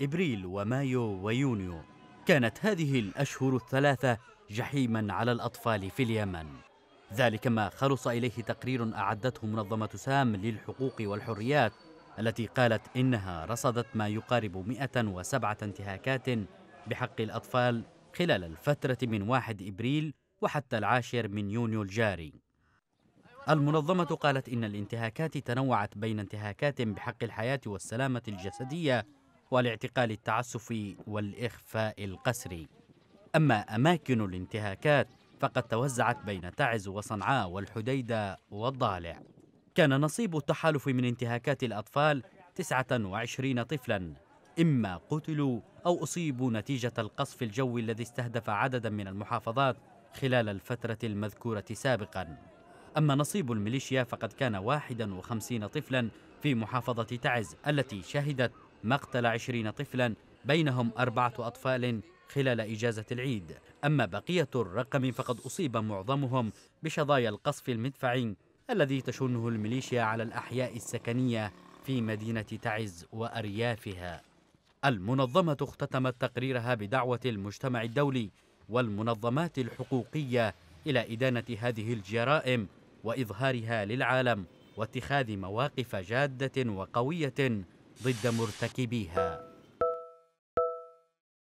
إبريل ومايو ويونيو كانت هذه الأشهر الثلاثة جحيما على الأطفال في اليمن ذلك ما خلص إليه تقرير أعدته منظمة سام للحقوق والحريات التي قالت إنها رصدت ما يقارب 107 انتهاكات بحق الأطفال خلال الفترة من 1 إبريل وحتى العاشر من يونيو الجاري المنظمة قالت إن الانتهاكات تنوعت بين انتهاكات بحق الحياة والسلامة الجسدية والاعتقال التعسفي والإخفاء القسري أما أماكن الانتهاكات فقد توزعت بين تعز وصنعاء والحديدة والضالع كان نصيب التحالف من انتهاكات الأطفال 29 طفلا إما قتلوا أو أصيبوا نتيجة القصف الجوي الذي استهدف عددا من المحافظات خلال الفترة المذكورة سابقا أما نصيب الميليشيا فقد كان 51 طفلا في محافظة تعز التي شهدت مقتل عشرين طفلا بينهم أربعة أطفال خلال إجازة العيد أما بقية الرقم فقد أصيب معظمهم بشظايا القصف المدفعي الذي تشنه الميليشيا على الأحياء السكنية في مدينة تعز وأريافها المنظمة اختتمت تقريرها بدعوة المجتمع الدولي والمنظمات الحقوقية إلى إدانة هذه الجرائم وإظهارها للعالم واتخاذ مواقف جادة وقوية ضد مرتكبيها